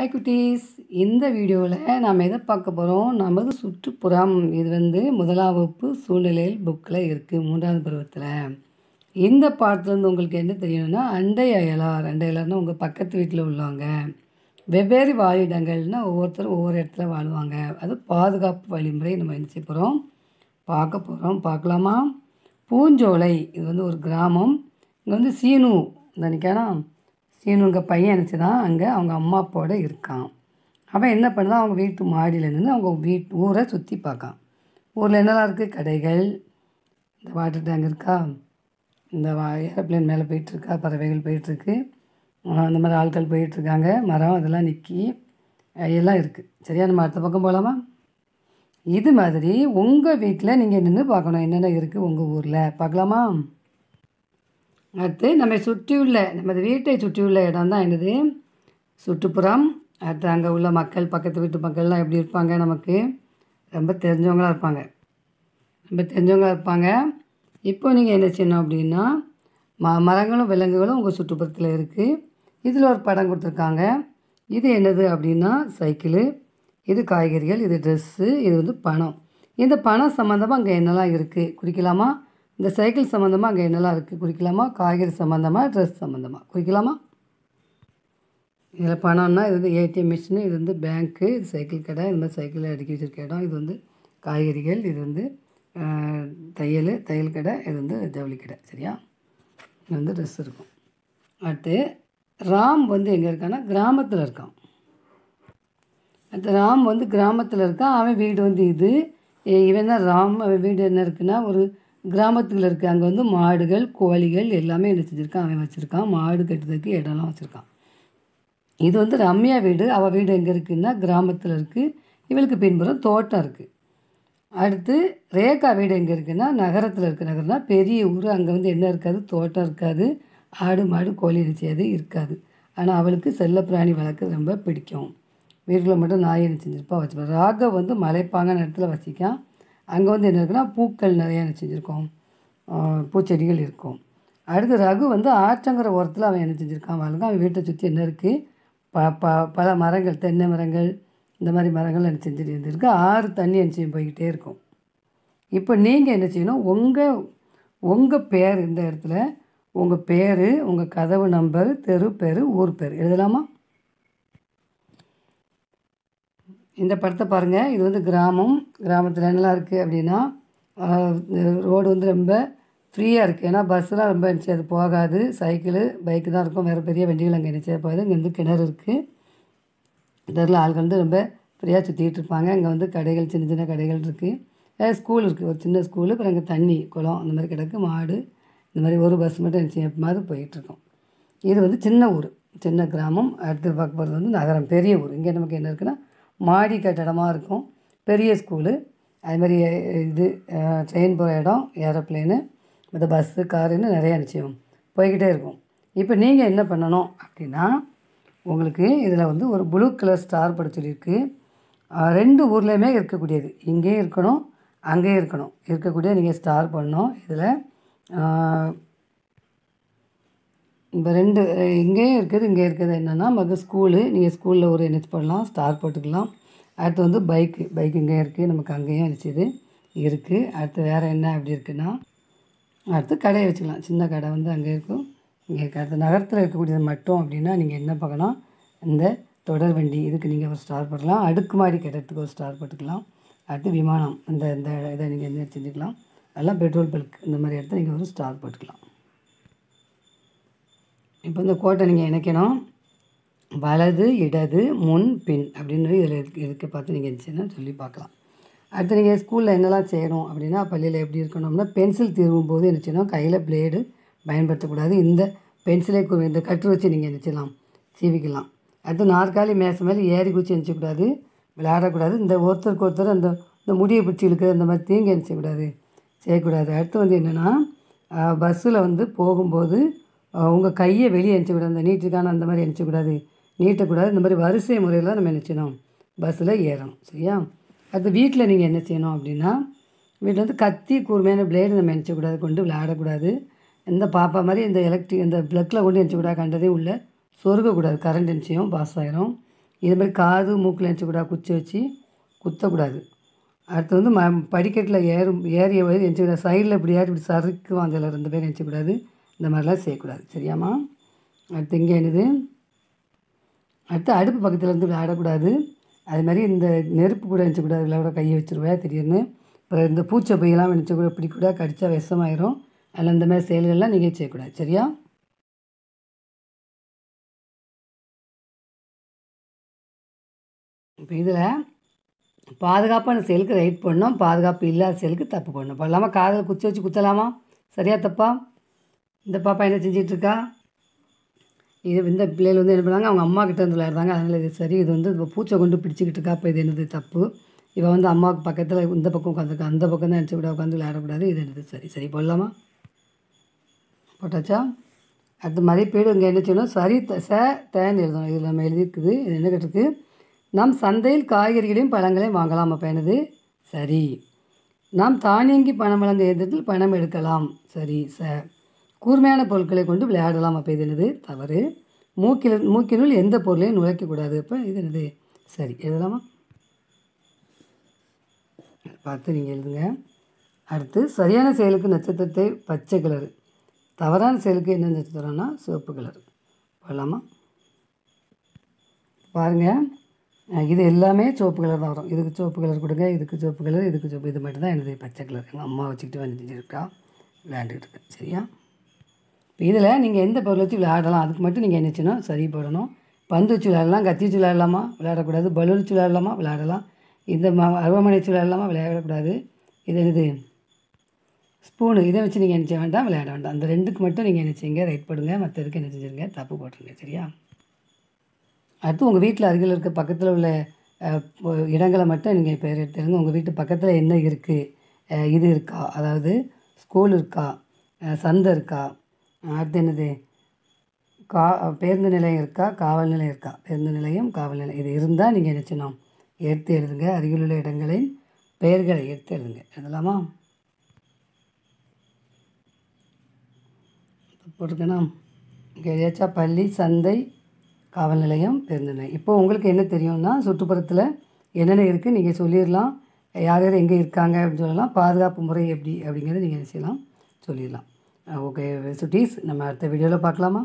high குட்டீஸ் இந்த வீடியோவில் நாம் எதை பார்க்க போகிறோம் நமது சுற்றுப்புறம் இது வந்து முதலாம் வகுப்பு சூழ்நிலையில் புக்கில் இருக்குது மூன்றாவது பருவத்தில் இந்த பாடத்துலேருந்து உங்களுக்கு என்ன தெரியணும்னா அண்டை அயலார் அண்டை அயலார்னால் உங்கள் பக்கத்து வீட்டில் உள்ளவங்க வெவ்வேறு வாழிடங்கள்னால் ஒவ்வொருத்தரும் ஒவ்வொரு இடத்துல வாழ்வாங்க அது பாதுகாப்பு வழிமுறை நம்ம என்ன போகிறோம் பார்க்க போகிறோம் பார்க்கலாமா பூஞ்சோலை இது வந்து ஒரு கிராமம் இங்கே வந்து சீனு நினைக்கிறேன் சீனுங்க பையன் நினச்சி தான் அங்கே அவங்க அம்மா அப்பாவோட இருக்கான் அவன் என்ன பண்ணுதான் அவங்க வீட்டு மாடியில் நின்று அவங்க வீட் ஊரை சுற்றி பார்க்கான் ஊரில் என்னெல்லாம் இருக்குது கடைகள் இந்த வாட்டர் டேங்க் இருக்கா இந்த ஏரோப்ளேன் மேலே போயிட்டுருக்கா பறவைகள் போயிட்டுருக்கு அந்த மாதிரி ஆட்கள் போயிட்டுருக்காங்க மரம் அதெல்லாம் நிற்கி எல்லாம் இருக்குது சரியா நம்ம அடுத்த பக்கம் போகலாமா இது மாதிரி உங்கள் வீட்டில் நீங்கள் நின்று பார்க்கணும் என்னென்ன இருக்குது உங்கள் ஊரில் பார்க்கலாமா அடுத்து நம்மை சுற்றியுள்ள நமது வீட்டை சுற்றியுள்ள இடம் தான் என்னது சுற்றுப்புறம் அடுத்து அங்கே உள்ள மக்கள் பக்கத்து வீட்டு மக்கள்லாம் எப்படி இருப்பாங்க நமக்கு ரொம்ப தெரிஞ்சவங்களாக இருப்பாங்க ரொம்ப தெரிஞ்சவங்களாக இருப்பாங்க இப்போ நீங்கள் என்ன செய்யணும் அப்படின்னா ம மரங்களும் விலங்குகளும் உங்கள் சுற்றுப்புறத்தில் இருக்குது இதில் ஒரு படம் கொடுத்துருக்காங்க இது என்னது அப்படின்னா சைக்கிள் இது காய்கறிகள் இது ட்ரெஸ்ஸு இது வந்து பணம் இந்த பணம் சம்மந்தமாக அங்கே என்னெல்லாம் இருக்குது குறிக்கலாமா இந்த சைக்கிள் சம்மந்தமாக அங்கே என்னெல்லாம் இருக்குது குறிக்கலாமா காய்கறி சம்மந்தமாக ட்ரெஸ் சம்மந்தமாக குறிக்கலாமா இதில் பணம்னா இது வந்து ஏடிஎம் மிஷினு இது வந்து பேங்க்கு இது சைக்கிள் கடை இது மாதிரி சைக்கிள் அடுக்கி வச்சுருக்க இடம் இது வந்து காய்கறிகள் இது வந்து தையல் தையல் கடை இது வந்து ஜவுளி கடை சரியா இது வந்து ட்ரெஸ் இருக்கும் அடுத்து ராம் வந்து எங்கே இருக்கான்னா கிராமத்தில் இருக்கான் அடுத்து ராம் வந்து கிராமத்தில் இருக்கான் அவன் வீடு வந்து இது இவன் தான் ராம் அவன் வீடு என்ன இருக்குன்னா ஒரு கிராமத்தில் இருக்க அங்கே வந்து மாடுகள் கோழிகள் எல்லாமே என்ன செஞ்சுருக்கான் அவன் வச்சுருக்கான் மாடு கட்டுறதுக்கு இடம்லாம் வச்சுருக்கான் இது வந்து ரம்யா வீடு அவள் வீடு எங்கே இருக்குன்னா கிராமத்தில் இருக்குது இவளுக்கு பின்புறம் தோட்டம் இருக்குது அடுத்து ரேகா வீடு எங்கே இருக்குன்னா நகரத்தில் இருக்க நகரம்னா பெரிய ஊர் அங்கே வந்து என்ன இருக்காது தோட்டம் இருக்காது ஆடு மாடு கோழி நிச்சயாது இருக்காது ஆனால் அவளுக்கு செல்ல பிராணி வளர்க்க ரொம்ப பிடிக்கும் வீட்டில் மட்டும் நாயை செஞ்சுருப்பா வச்சுப்பா ராகவ் வந்து மலைப்பாங்க இடத்துல வசிக்கான் அங்கே வந்து என்ன இருக்குன்னா பூக்கள் நிறையா என்ன செஞ்சுருக்கோம் பூச்செடிகள் இருக்கும் அடுத்து ரகு வந்து ஆற்றங்கிற ஓரத்தில் அவன் என்ன செஞ்சுருக்கான் வாழ்ந்து அவன் வீட்டை சுற்றி என்ன இருக்குது ப ப பல மரங்கள் தென்னை மரங்கள் இந்த மாதிரி மரங்கள் என்ன செஞ்சுட்டு இருந்திருக்கு ஆறு தண்ணி என்ன செய்யும் போய்கிட்டே இருக்கும் இப்போ நீங்கள் என்ன செய்யணும் உங்கள் உங்கள் பேர் இந்த இடத்துல உங்கள் பேர் உங்கள் கதவு நம்பர் தெரு பேர் ஊர் பேர் எழுதலாமா இந்த படத்தை பாருங்கள் இது வந்து கிராமம் கிராமத்தில் என்னலாம் இருக்குது அப்படின்னா ரோடு வந்து ரொம்ப ஃப்ரீயாக இருக்குது ஏன்னா பஸ்ஸெலாம் ரொம்ப இருந்துச்சு அது போகாது சைக்கிள் பைக்கு தான் இருக்கும் வேறு பெரிய வண்டிகள் அங்கே இருந்துச்சு போகாது இங்கே வந்து கிணறு இருக்குது கிணறுல ஆள்கள் வந்து ரொம்ப ஃப்ரீயாக சுற்றிக்கிட்டு இருப்பாங்க அங்கே வந்து கடைகள் சின்ன சின்ன கடைகள் இருக்குது ஸ்கூல் இருக்குது ஒரு சின்ன ஸ்கூலு அப்புறம் அங்கே தண்ணி குளம் அந்த மாதிரி கிடக்கு மாடு இந்த மாதிரி ஒரு பஸ் மட்டும் இருந்துச்சு மாதிரி போயிட்டுருக்கோம் இது வந்து சின்ன ஊர் சின்ன கிராமம் அடுத்து பார்க்க போகிறது வந்து நகரம் பெரிய ஊர் இங்கே நமக்கு என்ன இருக்குன்னா மாடி கட்டடமாக இருக்கும் பெரிய ஸ்கூலு அதுமாதிரி இது ட்ரெயின் போகிற இடம் ஏரோப்ளேனு இந்த பஸ்ஸு காருன்னு நிறையா நிச்சயம் போய்கிட்டே இருக்கும் இப்போ நீங்கள் என்ன பண்ணணும் அப்படின்னா உங்களுக்கு இதில் வந்து ஒரு ப்ளூ கலர் ஸ்டார் பட சொல்லியிருக்கு ரெண்டு ஊர்லேயுமே இருக்கக்கூடியது இங்கேயும் இருக்கணும் அங்கேயும் இருக்கணும் இருக்கக்கூடிய நீங்கள் ஸ்டார் பண்ணணும் இதில் இப்போ ரெண்டு இங்கேயும் இருக்குது இங்கே இருக்கிறது என்னென்னா மகள் ஸ்கூலு நீங்கள் ஸ்கூலில் ஒரு என்ஹெச் போடலாம் ஸ்டார் போட்டுக்கலாம் அடுத்து வந்து பைக்கு பைக் இங்கேயும் இருக்குது நமக்கு அங்கேயும் வச்சுது இருக்குது அடுத்து வேறு என்ன அப்படி இருக்குன்னா அடுத்து கடையை வச்சுக்கலாம் சின்ன கடை வந்து அங்கே இருக்கும் இங்கே இருக்குது அடுத்து நகரத்தில் இருக்கக்கூடியது மட்டும் அப்படின்னா நீங்கள் என்ன பார்க்கலாம் இந்த தொடர் வண்டி இதுக்கு நீங்கள் ஒரு ஸ்டார் போட்டுக்கலாம் அடுக்குமாடி கட்டத்துக்கு ஒரு ஸ்டார் போட்டுக்கலாம் அடுத்து விமானம் இந்த இந்த இதை நீங்கள் என்ன செஞ்சுக்கலாம் அதெல்லாம் பெட்ரோல் பல்க் இந்த மாதிரி இடத்த நீங்கள் ஒரு ஸ்டார் போட்டுக்கலாம் இப்போ இந்த கோட்டை நீங்கள் இணைக்கணும் வலது இடது முன் பின் அப்படின்றது இதில் இருக்கு இருக்க பார்த்து நீங்கள் இருந்துச்சுன்னா சொல்லி பார்க்கலாம் அடுத்து நீங்கள் ஸ்கூலில் என்னெல்லாம் செய்யணும் அப்படின்னா பள்ளியில் எப்படி இருக்கணும்னா பென்சில் திரும்பும் போது என்ன செய்யணும் கையில் பிளேடு பயன்படுத்தக்கூடாது இந்த பென்சிலே கு இந்த கற்று வச்சு நீங்கள் என்ன செய்யலாம் சீவிக்கலாம் அடுத்து நாற்காலி மேச மேலே ஏறி குச்சி நினச்சக்கூடாது விளையாடக்கூடாது இந்த ஒருத்தருக்கு ஒருத்தர் அந்த இந்த முடியை பிடிச்சி இழுக்கிறது அந்த மாதிரி தீங்கு என்ன செய்யக்கூடாது செய்யக்கூடாது அடுத்து வந்து என்னென்னா பஸ்ஸில் வந்து போகும்போது உங்கள் கையை வெளியே அனுப்பிச்சக்கூடாது அந்த நீட்டுக்கான அந்த மாதிரி அனுப்பிச்சக்கூடாது நீட்டக்கூடாது இந்த மாதிரி வரிசை முறையில் நம்ம என்ன பஸ்ஸில் ஏறணும் சரியா அடுத்து வீட்டில் நீங்கள் என்ன செய்யணும் அப்படின்னா வீட்டில் வந்து கத்தி கூர்மையான பிளேடு நம்ம நினச்சக்கூடாது கொண்டு விளையாடக்கூடாது எந்த பாப்பா மாதிரி இந்த எலக்ட்ரிக் இந்த ப்ளக்கில் கொண்டு நினச்சக்கூடாது கண்டதே உள்ள சொருகக்கூடாது கரண்ட் நினச்சியும் பாஸ் ஆகிரும் இது மாதிரி காது மூக்கில் நினச்சக்கூடாது குச்சி வச்சு குத்தக்கூடாது அடுத்து வந்து ம படிக்கட்டில் ஏறும் ஏறிய வரை நினச்சக்கூடாது சைடில் இப்படி ஏறி இப்படி சறுக்குவாங்க அதில் ரெண்டு பேர் நினச்சக்கூடாது இந்த மாதிரிலாம் செய்யக்கூடாது சரியாம்மா அடுத்து இங்கே என்னது அடுத்து அடுப்பு பக்கத்தில் வந்து விளையாடக்கூடாது அது மாதிரி இந்த நெருப்பு கூட நினச்சக்கூடாது விளையாட கையை வச்சுருவேன் திடீர்னு அப்புறம் இந்த பூச்சை பொய்யெல்லாம் நினச்சக்கூட பிடிக்கூடாது கடித்தா விஷமாயிரும் அதில் இந்த மாதிரி செயல்கள்லாம் நீங்கள் செய்யக்கூடாது சரியா இப்போ இதில் பாதுகாப்பான செயலுக்கு ரைட் பண்ணோம் பாதுகாப்பு இல்லாத செயலுக்கு தப்பு பண்ணணும் இப்போ இல்லாமல் காதில் குச்சி வச்சு குத்தலாமா சரியா தப்பா இந்த பாப்பா என்ன செஞ்சிகிட்ருக்கா இது இந்த பிள்ளைகள் வந்து என்ன பண்ணாங்க அவங்க அம்மா கிட்ட வந்து விளையாடுறாங்க அதனால் இது சரி இது வந்து இப்போ பூச்சை கொண்டு பிடிச்சிக்கிட்டு இருக்கா அப்போ இது என்னது தப்பு இவள் வந்து அம்மாவுக்கு பக்கத்தில் இந்த பக்கம் உட்காந்துருக்கா அந்த பக்கம் தான் நினச்சி விட உட்காந்து விளையாடக்கூடாது இது என்னது சரி சரி போடலாமா போட்டாச்சா அது மாதிரி பேடு இங்கே என்ன செய்யணும் சரி த தேன் எழுதணும் இதில் நம்ம எழுதியிருக்குது இது என்ன கேட்டிருக்கு நாம் சந்தையில் காய்கறிகளையும் பழங்களையும் வாங்கலாம் அப்போ என்னது சரி நாம் தானியங்கி பணம் வழங்க எதிர்த்தில் பணம் எடுக்கலாம் சரி சார் கூர்மையான பொருட்களை கொண்டு விளையாடலாம் அப்போ இது என்னது தவறு மூக்கில் மூக்கினுள் எந்த பொருளையும் நுழைக்கக்கூடாது அப்போ இது என்னது சரி எழுதலாமா பார்த்து நீங்கள் எழுதுங்க அடுத்து சரியான செயலுக்கு நட்சத்திரத்தை பச்சை கலர் தவறான செயலுக்கு என்ன நட்சத்திரம்னா சிவப்பு கலர் போடலாமா பாருங்கள் இது எல்லாமே சிவப்பு கலர் தான் வரும் இதுக்கு சிவப்பு கலர் கொடுங்க இதுக்கு சிவப்பு கலர் இதுக்கு சிவப்பு இது மட்டும்தான் என்னது பச்சை கலர் எங்கள் அம்மா வச்சுக்கிட்டு வந்து செஞ்சுருக்கா விளையாண்டுக்கிட்டு இருக்கேன் சரியா இப்போ இதில் நீங்கள் எந்த பொருள் வச்சு விளையாடலாம் அதுக்கு மட்டும் நீங்கள் என்ன செய்யணும் சரி போடணும் பந்து வச்சு விளையாடலாம் கத்தி வச்சு விளையாடலாமா விளையாடக்கூடாது பலூன் வச்சு விளையாடலாமா விளையாடலாம் இந்த ம அருவாமனை வச்சு விளையாடலாமா விளையாடக்கூடாது இது என்னது ஸ்பூனு இதை வச்சு நீங்கள் என்ன செய்ய வேண்டாம் விளையாட வேண்டாம் அந்த ரெண்டுக்கு மட்டும் நீங்கள் என்ன செய்யுங்க ரைட் போடுங்க மற்றதுக்கு என்ன செஞ்சுருங்க தப்பு போட்டுருங்க சரியா அடுத்து உங்கள் வீட்டில் அருகில் இருக்க பக்கத்தில் உள்ள இடங்களை மட்டும் நீங்கள் பேர் எடுத்துருங்க உங்கள் வீட்டு பக்கத்தில் என்ன இருக்குது இது இருக்கா அதாவது ஸ்கூல் இருக்கா சந்தை இருக்கா அடுத்து என்னது கா பேருந்து நிலையம் இருக்கா காவல் நிலையம் இருக்கா பேருந்து நிலையம் காவல் நிலையம் இது இருந்தால் நீங்கள் என்ன செய்யணும் எடுத்து எழுதுங்க அருகிலுள்ள இடங்களின் பெயர்களை எடுத்து எழுதுங்க எழுதலாமா போட்டுக்கணும் எதாச்சா பள்ளி சந்தை காவல் நிலையம் பேருந்து நிலையம் இப்போ உங்களுக்கு என்ன தெரியும்னா சுற்றுப்புறத்தில் என்னென்ன இருக்குது நீங்கள் சொல்லிடலாம் யார் யார் எங்கே இருக்காங்க அப்படின்னு சொல்லலாம் பாதுகாப்பு முறை எப்படி அப்படிங்கிறத நீங்கள் என்ன செய்யலாம் சொல்லிடலாம் ஓகே சுட்டீஸ் நம்ம அடுத்த வீடியோவில் பார்க்கலாமா